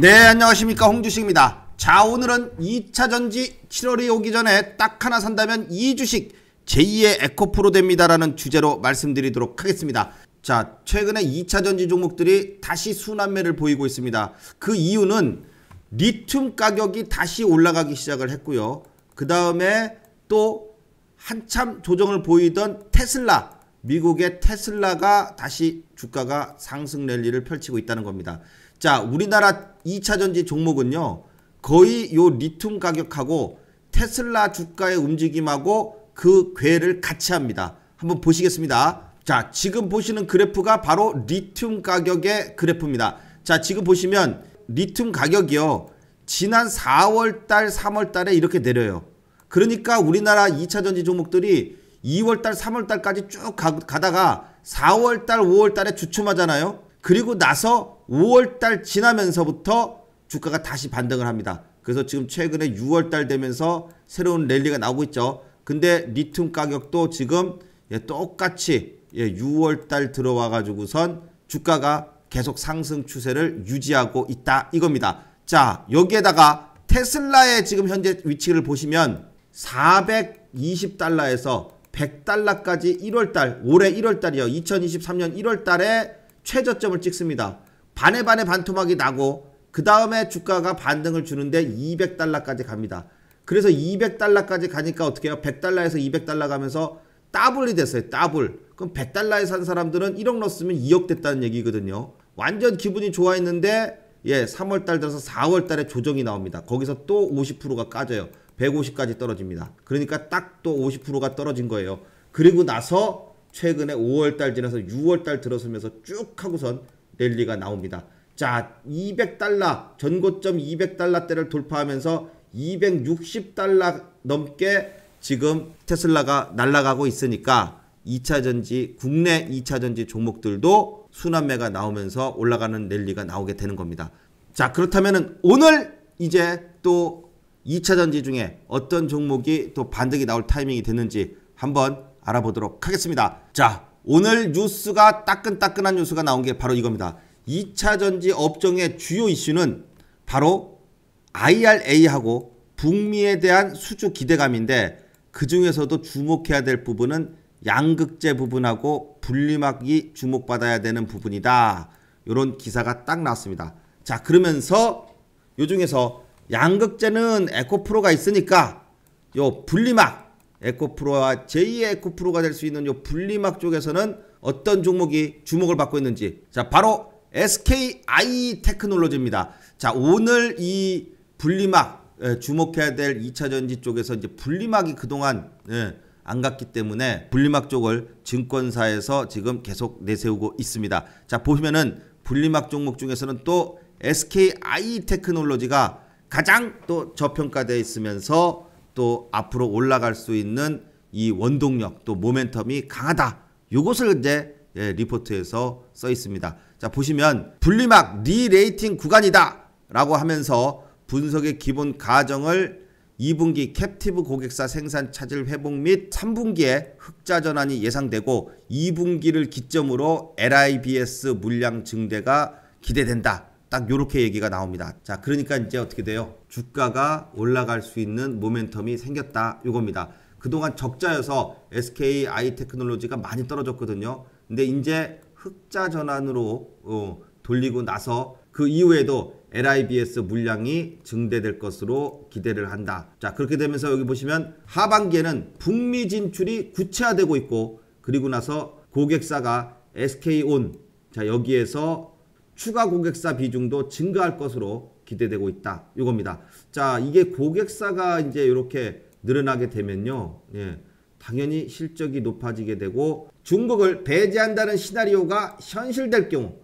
네 안녕하십니까 홍주식입니다 자 오늘은 2차전지 7월이 오기 전에 딱 하나 산다면 이 주식 제2의 에코프로 됩니다 라는 주제로 말씀드리도록 하겠습니다 자 최근에 2차전지 종목들이 다시 순환매를 보이고 있습니다 그 이유는 리튬 가격이 다시 올라가기 시작을 했고요 그 다음에 또 한참 조정을 보이던 테슬라 미국의 테슬라가 다시 주가가 상승 랠리를 펼치고 있다는 겁니다 자, 우리나라 2차 전지 종목은요. 거의 요 리튬 가격하고 테슬라 주가의 움직임하고 그괴를 같이 합니다. 한번 보시겠습니다. 자, 지금 보시는 그래프가 바로 리튬 가격의 그래프입니다. 자, 지금 보시면 리튬 가격이요. 지난 4월달, 3월달에 이렇게 내려요. 그러니까 우리나라 2차 전지 종목들이 2월달, 3월달까지 쭉 가, 가다가 4월달, 5월달에 주춤하잖아요. 그리고 나서 5월달 지나면서부터 주가가 다시 반등을 합니다. 그래서 지금 최근에 6월달 되면서 새로운 랠리가 나오고 있죠. 근데 리튬 가격도 지금 예, 똑같이 예, 6월달 들어와가지고선 주가가 계속 상승 추세를 유지하고 있다 이겁니다. 자 여기에다가 테슬라의 지금 현재 위치를 보시면 420달러에서 100달러까지 1월달 올해 1월달이요 2023년 1월달에 최저점을 찍습니다. 반에 반에 반토막이 나고 그 다음에 주가가 반등을 주는데 200달러까지 갑니다. 그래서 200달러까지 가니까 어떻게 해요? 100달러에서 200달러 가면서 더블이 됐어요. 더블. 그럼 100달러에 산 사람들은 1억 넣었으면 2억 됐다는 얘기거든요. 완전 기분이 좋아했는데 예, 3월달 들어서 4월달에 조정이 나옵니다. 거기서 또 50%가 까져요. 150까지 떨어집니다. 그러니까 딱 또 50%가 떨어진 거예요. 그리고 나서 최근에 5월달 지나서 6월달 들어서면서 쭉 하고선 랠리가 나옵니다. 자 200달러 전고점 200달러대를 돌파하면서 260달러 넘게 지금 테슬라가 날아가고 있으니까 2차전지 국내 2차전지 종목들도 순환매가 나오면서 올라가는 랠리가 나오게 되는 겁니다. 자그렇다면 오늘 이제 또 2차전지 중에 어떤 종목이 또 반등이 나올 타이밍이 되는지 한번 알아보도록 하겠습니다. 자, 오늘 뉴스가 따끈따끈한 뉴스가 나온 게 바로 이겁니다. 2차 전지 업종의 주요 이슈는 바로 IRA하고 북미에 대한 수주 기대감인데 그 중에서도 주목해야 될 부분은 양극재 부분하고 분리막이 주목받아야 되는 부분이다. 이런 기사가 딱 나왔습니다. 자, 그러면서 요 중에서 양극재는 에코프로가 있으니까 요 분리막 에코프로와 제2의 에코프로가 될 수 있는 요 분리막 쪽에서는 어떤 종목이 주목을 받고 있는지 자 바로 SKI 테크놀로지입니다. 자 오늘 이 분리막 예, 주목해야 될 2차전지 쪽에서 이제 분리막이 그동안 예, 안 갔기 때문에 분리막 쪽을 증권사에서 지금 계속 내세우고 있습니다. 자 보시면은 분리막 종목 중에서는 또 SKI 테크놀로지가 가장 또 저평가되어 있으면서 또 앞으로 올라갈 수 있는 이 원동력 또 모멘텀이 강하다. 요것을 이제 예, 리포트에서 써 있습니다. 자 보시면 분리막 리레이팅 구간이다 라고 하면서 분석의 기본 가정을 2분기 캡티브 고객사 생산 차질 회복 및 3분기에 흑자 전환이 예상되고 2분기를 기점으로 LIBS 물량 증대가 기대된다. 딱 요렇게 얘기가 나옵니다. 자, 그러니까 이제 어떻게 돼요? 주가가 올라갈 수 있는 모멘텀이 생겼다. 이겁니다. 그동안 적자여서 SK i 테크놀로지가 많이 떨어졌거든요. 근데 이제 흑자 전환으로 어, 돌리고 나서 그 이후에도 LIBS 물량이 증대될 것으로 기대를 한다. 자, 그렇게 되면서 여기 보시면 하반기에는 북미 진출이 구체화되고 있고 그리고 나서 고객사가 SK온 자, 여기에서 추가 고객사 비중도 증가할 것으로 기대되고 있다. 이겁니다. 자, 이게 고객사가 이제 이렇게 늘어나게 되면요. 예, 당연히 실적이 높아지게 되고 중국을 배제한다는 시나리오가 현실될 경우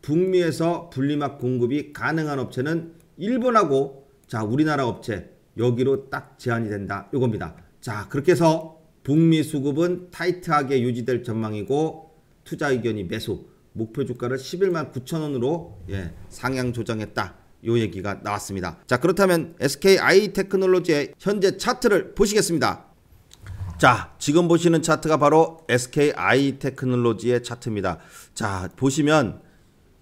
북미에서 분리막 공급이 가능한 업체는 일본하고 자, 우리나라 업체 여기로 딱 제한이 된다. 이겁니다. 자, 그렇게 해서 북미 수급은 타이트하게 유지될 전망이고 투자 의견이 매수 목표 주가를 11만 9천원으로 예, 상향 조정했다. 요 얘기가 나왔습니다. 자 그렇다면 SKI 테크놀로지의 현재 차트를 보시겠습니다. 자 지금 보시는 차트가 바로 SKI 테크놀로지의 차트입니다. 자 보시면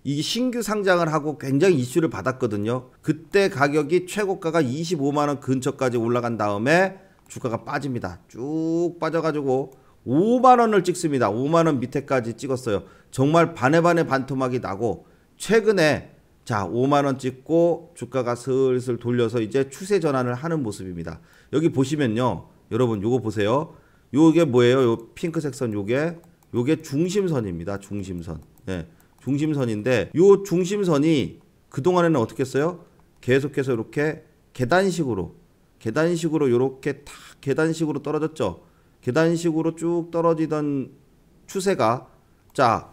이 신규 상장을 하고 굉장히 이슈를 받았거든요. 그때 가격이 최고가가 25만원 근처까지 올라간 다음에 주가가 빠집니다. 쭉 빠져가지고 5만원을 찍습니다. 5만원 밑에까지 찍었어요. 정말 반에 반에 반토막이 나고 최근에 자 5만원 찍고 주가가 슬슬 돌려서 이제 추세 전환을 하는 모습입니다. 여기 보시면요. 여러분 요거 보세요. 요게 뭐예요? 요 핑크색 선 요게 요게 중심선입니다. 중심선. 예. 중심선인데 요 중심선이 그동안에는 어떻게 했어요? 계속해서 이렇게 계단식으로 계단식으로 요렇게탁 계단식으로 떨어졌죠. 계단식으로 쭉 떨어지던 추세가 자,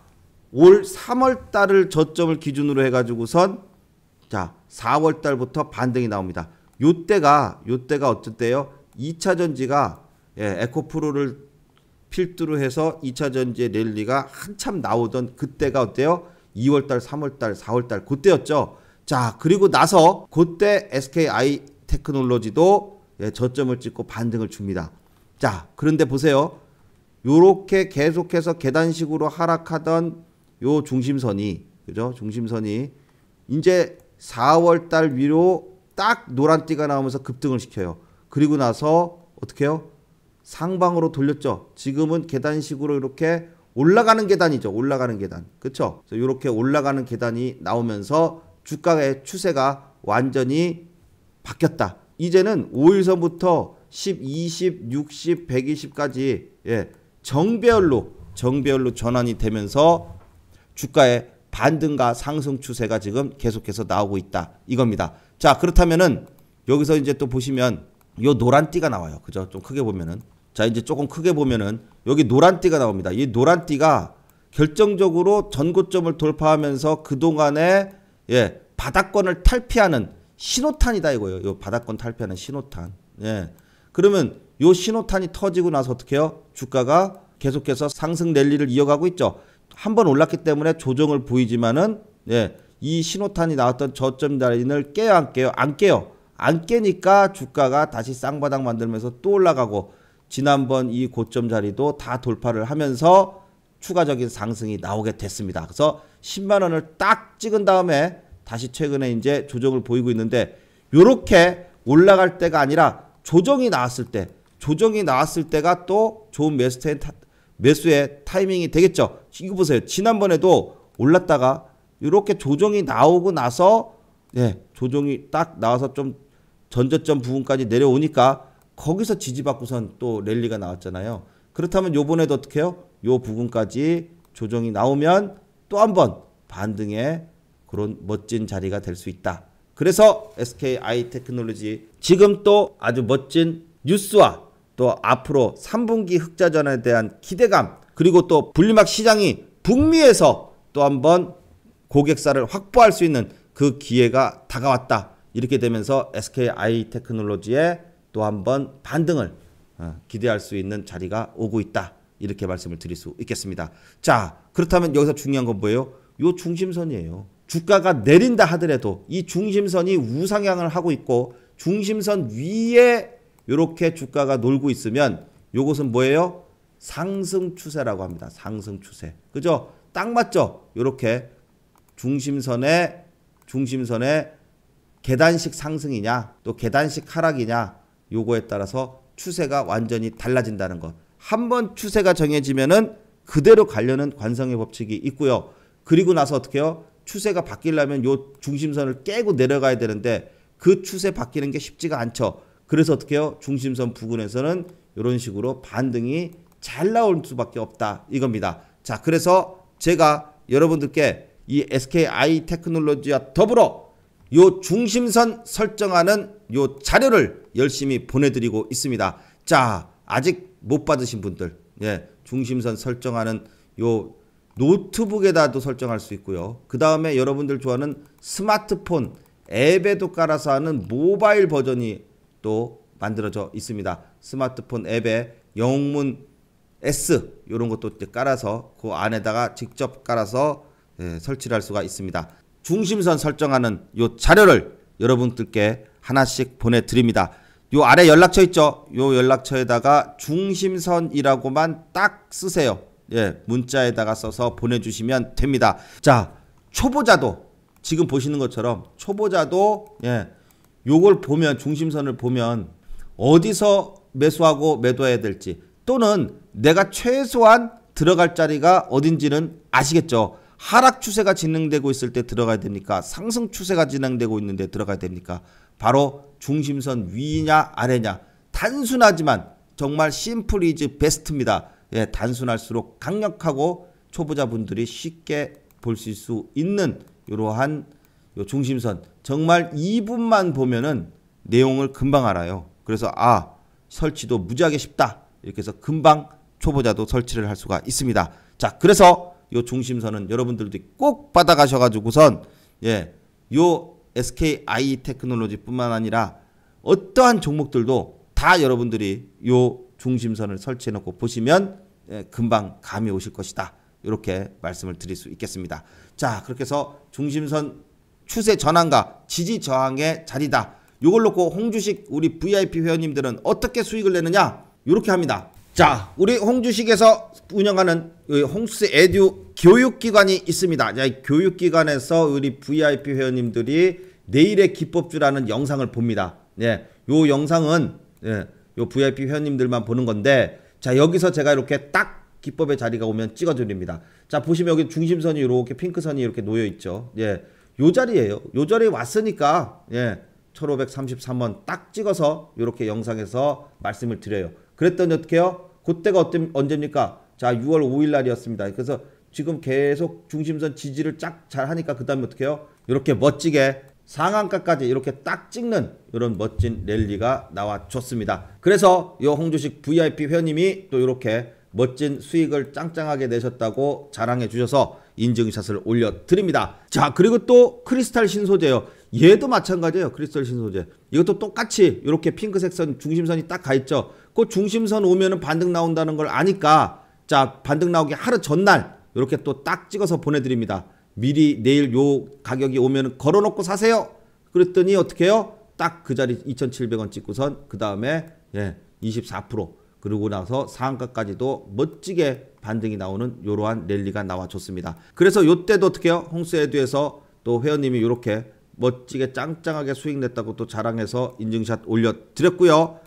올 3월 달을 저점을 기준으로 해 가지고선 자, 4월 달부터 반등이 나옵니다. 요때가 요때가 어쨌대요? 2차 전지가 예, 에코프로를 필두로 해서 2차 전지의 랠리가 한참 나오던 그때가 어때요? 2월달, 3월달, 4월달 그때였죠. 자 그리고 나서 그때 SKI 테크놀로지도 예, 저점을 찍고 반등을 줍니다. 자, 그런데 보세요. 요렇게 계속해서 계단식으로 하락하던 요 중심선이 그죠? 중심선이 이제 4월 달 위로 딱 노란띠가 나오면서 급등을 시켜요. 그리고 나서 어떻게 해요? 상방으로 돌렸죠. 지금은 계단식으로 이렇게 올라가는 계단이죠. 올라가는 계단. 그렇죠? 이렇게 올라가는 계단이 나오면서 주가의 추세가 완전히 바뀌었다. 이제는 5일선부터 10, 20, 60, 120까지 예, 정배열로 정배열로 전환이 되면서 주가의 반등과 상승 추세가 지금 계속해서 나오고 있다 이겁니다. 자 그렇다면은 여기서 이제 또 보시면 요 노란 띠가 나와요. 그죠? 좀 크게 보면은 자 이제 조금 크게 보면은 여기 노란 띠가 나옵니다. 이 노란 띠가 결정적으로 전고점을 돌파하면서 그동안에 예 바닥권을 탈피하는 신호탄이다 이거예요. 요 바닥권 탈피하는 신호탄. 예. 그러면 요 신호탄이 터지고 나서 어떻게 해요? 주가가 계속해서 상승 랠리를 이어가고 있죠. 한 번 올랐기 때문에 조정을 보이지만은 예, 이 신호탄이 나왔던 저점 자리을 깨요 안 깨요? 안 깨요. 안 깨니까 주가가 다시 쌍바닥 만들면서 또 올라가고 지난번 이 고점 자리도 다 돌파를 하면서 추가적인 상승이 나오게 됐습니다. 그래서 10만 원을 딱 찍은 다음에 다시 최근에 이제 조정을 보이고 있는데 요렇게 올라갈 때가 아니라 조정이 나왔을 때 조정이 나왔을 때가 또 좋은 매수의, 타, 매수의 타이밍이 되겠죠. 이거 보세요. 지난번에도 올랐다가 이렇게 조정이 나오고 나서 예, 조정이 딱 나와서 좀 전저점 부분까지 내려오니까 거기서 지지받고선 또 랠리가 나왔잖아요. 그렇다면 요번에도 어떻게 해요? 요 부분까지 조정이 나오면 또 한 번 반등의 그런 멋진 자리가 될 수 있다. 그래서 SK i 테크놀로지 지금 또 아주 멋진 뉴스와 또 앞으로 3분기 흑자전에 환 대한 기대감 그리고 또 분리막 시장이 북미에서 또 한 번 고객사를 확보할 수 있는 그 기회가 다가왔다. 이렇게 되면서 SKI 테크놀로지에 또 한 번 반등을 어, 기대할 수 있는 자리가 오고 있다. 이렇게 말씀을 드릴 수 있겠습니다. 자, 그렇다면 여기서 중요한 건 뭐예요? 요 중심선이에요. 주가가 내린다 하더라도 이 중심선이 우상향을 하고 있고 중심선 위에 이렇게 주가가 놀고 있으면 요것은 뭐예요? 상승 추세라고 합니다. 상승 추세. 그죠? 딱 맞죠? 이렇게 중심선에 중심선에 계단식 상승이냐 또 계단식 하락이냐 요거에 따라서 추세가 완전히 달라진다는 것. 한번 추세가 정해지면은 그대로 가려는 관성의 법칙이 있고요. 그리고 나서 어떻게 해요? 추세가 바뀌려면 요 중심선을 깨고 내려가야 되는데 그 추세 바뀌는 게 쉽지가 않죠. 그래서 어떻게 해요? 중심선 부근에서는 이런 식으로 반등이 잘 나올 수밖에 없다 이겁니다. 자 그래서 제가 여러분들께 이 SKI 테크놀로지와 더불어 요 중심선 설정하는 요 자료를 열심히 보내드리고 있습니다. 자 아직 못 받으신 분들 예 중심선 설정하는 요 노트북에다도 설정할 수 있고요. 그 다음에 여러분들 좋아하는 스마트폰 앱에도 깔아서 하는 모바일 버전이 또 만들어져 있습니다. 스마트폰 앱에 영문 S 이런 것도 깔아서 그 안에다가 직접 깔아서 예, 설치를 할 수가 있습니다. 중심선 설정하는 요 자료를 여러분들께 하나씩 보내드립니다. 요 아래 연락처 있죠? 요 연락처에다가 중심선이라고만 딱 쓰세요. 예, 문자에다가 써서 보내주시면 됩니다. 자, 초보자도 지금 보시는 것처럼 초보자도 예, 요걸 보면 중심선을 보면 어디서 매수하고 매도해야 될지 또는 내가 최소한 들어갈 자리가 어딘지는 아시겠죠. 하락 추세가 진행되고 있을 때 들어가야 됩니까? 상승 추세가 진행되고 있는데 들어가야 됩니까? 바로 중심선 위냐 아래냐 단순하지만 정말 심플 이즈 베스트입니다. 예, 단순할수록 강력하고 초보자분들이 쉽게 볼실수 있는 이러한 중심선 정말 2분만 보면은 내용을 금방 알아요. 그래서 아 설치도 무지하게 쉽다 이렇게 해서 금방 초보자도 설치를 할 수가 있습니다. 자 그래서 요 중심선은 여러분들도 꼭 받아가셔가지고선 예 요 SKI 테크놀로지뿐만 아니라 어떠한 종목들도 다 여러분들이 요 중심선을 설치해 놓고 보시면 예, 금방 감이 오실 것이다. 이렇게 말씀을 드릴 수 있겠습니다. 자, 그렇게 해서 중심선 추세 전환과 지지 저항의 자리다. 이걸 놓고 홍주식 우리 VIP 회원님들은 어떻게 수익을 내느냐? 이렇게 합니다. 자, 우리 홍주식에서 운영하는 홍수세 에듀 교육기관이 있습니다. 자, 교육기관에서 우리 VIP 회원님들이 내일의 기법주라는 영상을 봅니다. 예, 요 영상은 예, 요 VIP 회원님들만 보는 건데 자 여기서 제가 이렇게 딱 기법의 자리가 오면 찍어드립니다. 자 보시면 여기 중심선이 이렇게 핑크선이 이렇게 놓여 있죠. 예, 요자리에요요 자리에 왔으니까 예, 1 5 3 3번딱 찍어서 이렇게 영상에서 말씀을 드려요. 그랬더니 어떻게요? 그때가 어때, 언제입니까? 자 6월 5일 날이었습니다. 그래서 지금 계속 중심선 지지를 쫙 잘 하니까 그 다음에 어떻게 해요? 이렇게 멋지게 상한가까지 이렇게 딱 찍는 이런 멋진 랠리가 나와줬습니다. 그래서 이 홍주식 VIP 회원님이 또 이렇게 멋진 수익을 짱짱하게 내셨다고 자랑해 주셔서 인증샷을 올려드립니다. 자 그리고 또 크리스탈 신소재요. 얘도 마찬가지예요. 크리스탈 신소재. 이것도 똑같이 이렇게 핑크색 선 중심선이 딱 가있죠. 그 중심선 오면은 반등 나온다는 걸 아니까 자 반등 나오기 하루 전날 이렇게 또 딱 찍어서 보내드립니다. 미리 내일 요 가격이 오면 걸어놓고 사세요. 그랬더니 어떻게 해요? 딱 그 자리 2,700원 찍고선 그 다음에 예, 24% 그리고 나서 상한가까지도 멋지게 반등이 나오는 이러한 랠리가 나와줬습니다. 그래서 요때도 어떻게 해요? 홍수에드에서또 회원님이 이렇게 멋지게 짱짱하게 수익 냈다고 또 자랑해서 인증샷 올려드렸고요.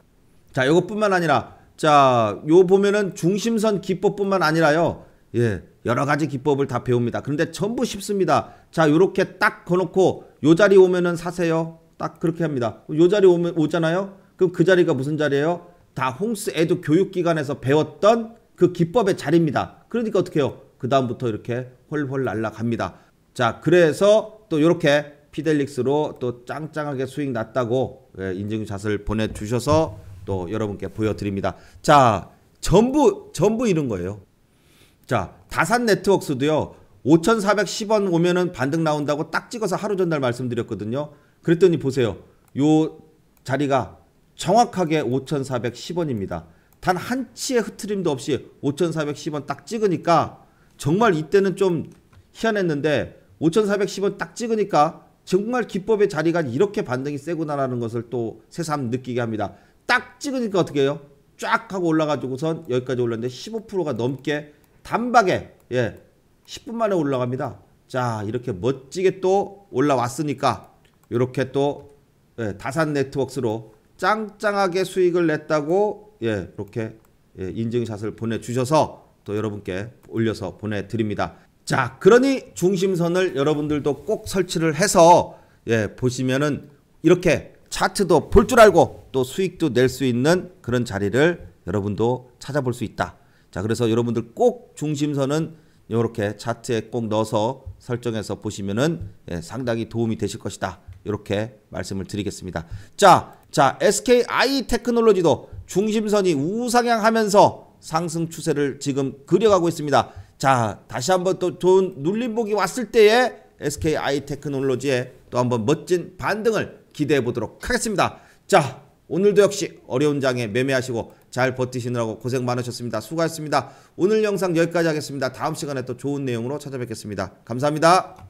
자, 이것뿐만 아니라 자, 요 보면은 중심선 기법뿐만 아니라요. 예, 여러 가지 기법을 다 배웁니다. 그런데 전부 쉽습니다. 자, 요렇게 딱 거놓고 요 자리 오면은 사세요. 딱 그렇게 합니다. 요 자리 오면 오잖아요. 그럼 그 자리가 무슨 자리예요? 다 홍스 에듀 교육기관에서 배웠던 그 기법의 자리입니다. 그러니까 어떻게 해요? 그 다음부터 이렇게 홀홀 날라갑니다. 자, 그래서 또 이렇게 피델릭스로 또 짱짱하게 수익 났다고 예, 인증샷을 보내주셔서 또 여러분께 보여드립니다. 자, 전부 전부 이런 거예요. 자, 다산 네트웍스도요. 5,410원 오면은 반등 나온다고 딱 찍어서 하루 전날 말씀드렸거든요. 그랬더니 보세요. 요 자리가 정확하게 5,410원입니다. 단 한 치의 흐트림도 없이 5,410원 딱 찍으니까 정말 이때는 좀 희한했는데 5,410원 딱 찍으니까 정말 기법의 자리가 이렇게 반등이 세구나라는 것을 또 새삼 느끼게 합니다. 딱 찍으니까 어떻게 해요? 쫙 하고 올라가지고선 여기까지 올랐는데 15%가 넘게 단박에 예 10분 만에 올라갑니다. 자 이렇게 멋지게 또 올라왔으니까 이렇게 또 예, 다산 네트웍스로 짱짱하게 수익을 냈다고 예 이렇게 예, 인증샷을 보내주셔서 또 여러분께 올려서 보내드립니다. 자 그러니 중심선을 여러분들도 꼭 설치를 해서 예 보시면은 이렇게 차트도 볼 줄 알고 또 수익도 낼 수 있는 그런 자리를 여러분도 찾아볼 수 있다. 자, 그래서 여러분들 꼭 중심선은 이렇게 차트에 꼭 넣어서 설정해서 보시면은 예, 상당히 도움이 되실 것이다. 이렇게 말씀을 드리겠습니다. 자, 자 SKI 테크놀로지도 중심선이 우상향하면서 상승 추세를 지금 그려가고 있습니다. 자, 다시 한번 또 좋은 눌림목이 왔을 때에 SKI 테크놀로지에 또 한번 멋진 반등을 기대해 보도록 하겠습니다. 자, 오늘도 역시 어려운 장에 매매하시고 잘 버티시느라고 고생 많으셨습니다. 수고하셨습니다. 오늘 영상 여기까지 하겠습니다. 다음 시간에 또 좋은 내용으로 찾아뵙겠습니다. 감사합니다.